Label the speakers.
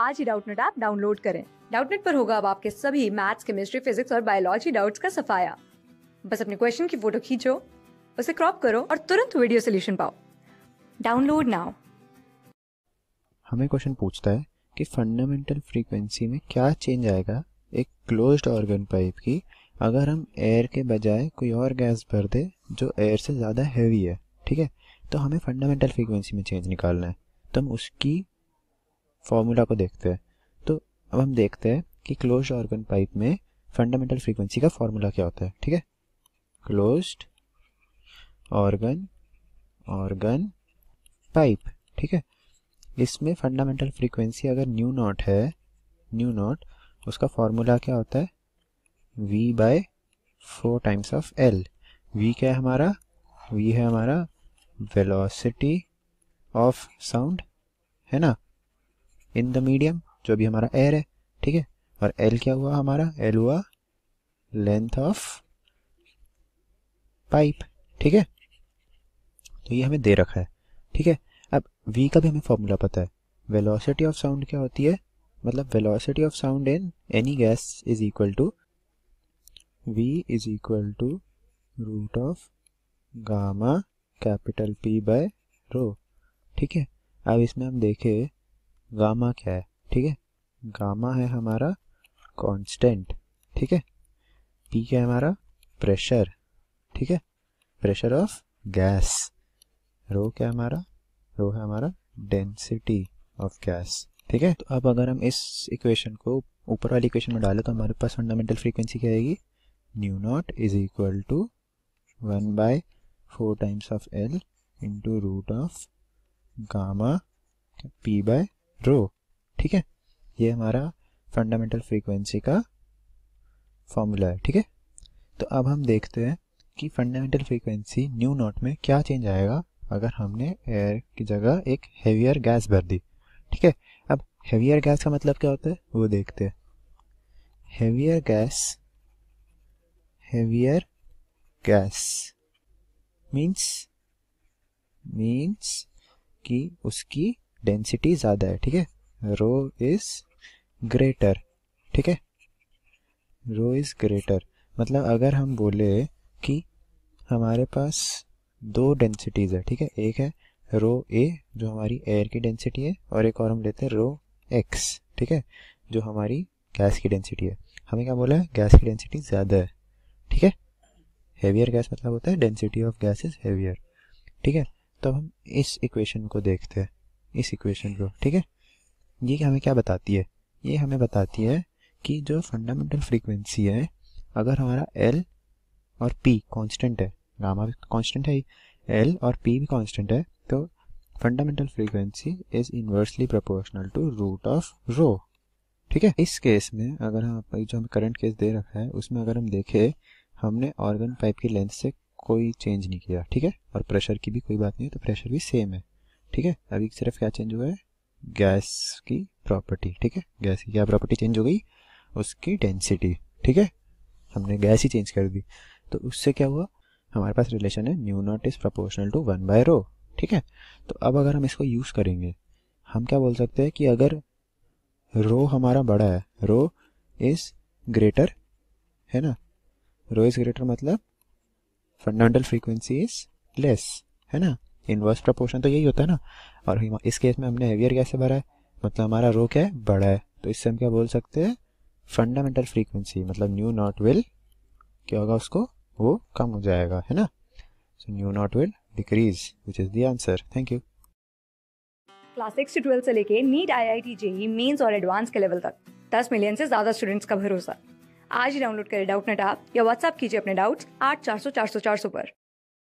Speaker 1: आज ही Doubtnut app download करें डाउटनेट पर होगा अब आपके सभी मैथ्स केमिस्ट्री फिजिक्स और बायोलॉजी डाउट्स का सफाया बस अपने क्वेश्चन की फोटो खींचो उसे क्रॉप करो और तुरंत वीडियो सोल्यूशन पाओ डाउनलोड नाउ
Speaker 2: हमें क्वेश्चन पूछता है कि फंडामेंटल फ्रीक्वेंसी में क्या चेंज आएगा एक क्लोज्ड ऑर्गन पाइप की अगर हम एयर के बजाय कोई और गैस भर दे जो एयर से ज़्यादा हैवी है ठीक है तो हमें फंडामेंटल फ्रीक्वेंसी में चेंज निकालना है तो हम उसकी फॉर्मूला को देखते हैं तो अब हम देखते हैं कि क्लोज ऑर्गन पाइप में फंडामेंटल फ्रीक्वेंसी का फॉर्मूला क्या होता है ठीक है क्लोज ऑर्गन ऑर्गन पाइप ठीक है इसमें फंडामेंटल फ्रीक्वेंसी अगर न्यू नॉट है न्यू नॉट उसका फॉर्मूला क्या होता है v by four times of L v क्या है हमारा v है हमारा वेलोसिटी ऑफ साउंड है ना इन द मीडियम जो अभी हमारा एयर है ठीक है और एल क्या हुआ हमारा एल हुआ लेंथ ऑफ पाइप ठीक है तो ये हमें दे रखा है ठीक है अब वी का भी हमें फॉर्मूला पता है वेलोसिटी ऑफ साउंड क्या होती है मतलब velocity of sound in any gas is equal to v is equal to root of gamma capital P by rho ठीक है अब इसमें हम देखें गामा क्या है ठीक है गामा है हमारा कांस्टेंट ठीक है पी क्या है हमारा प्रेशर ठीक है प्रेशर ऑफ गैस रो क्या है हमारा रो है हमारा डेंसिटी ऑफ गैस ठीक है तो अब अगर हम इस इक्वेशन को ऊपर वाली इक्वेशन में डालें तो हमारे पास फंडामेंटल फ्रीक्वेंसी क्या आएगी nu naught is equal to one by four times of L into root of gamma P by rho ठीक है ये हमारा फंडामेंटल फ्रीक्वेंसी का फॉर्मूला है ठीक है तो अब हम देखते हैं कि फंडामेंटल फ्रीक्वेंसी न्यू नोट में क्या चेंज आएगा अगर हमने एयर की जगह एक हेवियर गैस भर दी ठीक है अब हेवियर गैस का मतलब क्या होता है वो देखते हैं heavier gas heavier gas means means कि उसकी डेंसिटी ज़्यादा है ठीक है रो इज ग्रेटर ठीक है रो इज ग्रेटर मतलब अगर हम बोले कि हमारे पास दो डेंसिटीज़ है ठीक है एक है रो ए जो हमारी एयर की डेंसिटी है और एक और हम लेते हैं रो एक्स ठीक है जो हमारी गैस की डेंसिटी है हमें क्या बोला है गैस की डेंसिटी ज़्यादा है ठीक है हेवियर गैस मतलब होता है density of gas is heavier ठीक है तो हम इस इक्वेशन को देखते हैं इस इक्वेशन को ठीक है ये हमें क्या बताती है ये हमें बताती है कि जो फंडामेंटल फ्रीक्वेंसी है अगर हमारा एल और पी कांस्टेंट है गामा भी कांस्टेंट है एल और पी भी कांस्टेंट है तो fundamental frequency is inversely proportional to root of rho ठीक है इस केस में अगर हम जो हमें करंट केस दे रखा है उसमें अगर हम देखें हमने ऑर्गन पाइप की लेंथ से कोई चेंज नहीं किया ठीक है और प्रेशर की भी कोई बात नहीं है तो प्रेशर भी सेम है ठीक है अभी सिर्फ क्या चेंज हुआ है गैस की प्रॉपर्टी ठीक है गैस की क्या प्रॉपर्टी चेंज हो गई उसकी डेंसिटी ठीक है हमने गैस ही चेंज कर दी तो उससे क्या हुआ हमारे पास रिलेशन है nu naught is proportional to one by rho ठीक है तो अब अगर हम इसको यूज़ करेंगे हम क्या बोल सकते हैं कि अगर रो हमारा बड़ा है रो इज़ ग्रेटर है ना रो इज़ ग्रेटर मतलब फंडामेंटल फ्रीक्वेंसी इज़ लेस है ना इन्वर्स प्रपोर्शन तो यही होता है ना और इस केस में हमने हेवियर कैसे भरा है मतलब हमारा रो क्या है बड़ा है तो इससे हम क्या बोल सकते हैं फंडामेंटल फ्रीक्वेंसी मतलब न्यू नॉट विल क्या होगा उसको वो कम हो जाएगा है ना so nu naught will decrease which is the answer thank you
Speaker 1: class six से ट्वेल्थ से लेके NEET I I T JEE mains और एडवांस के लेवल तक दस मिलियन से ज्यादा स्टूडेंट्स का भरोसा आज ही डाउनलोड करें डाउट नेट आप या व्हाट्सअप कीजिए अपने डाउट्स आठ चार सौ चार सौ चार सौ पर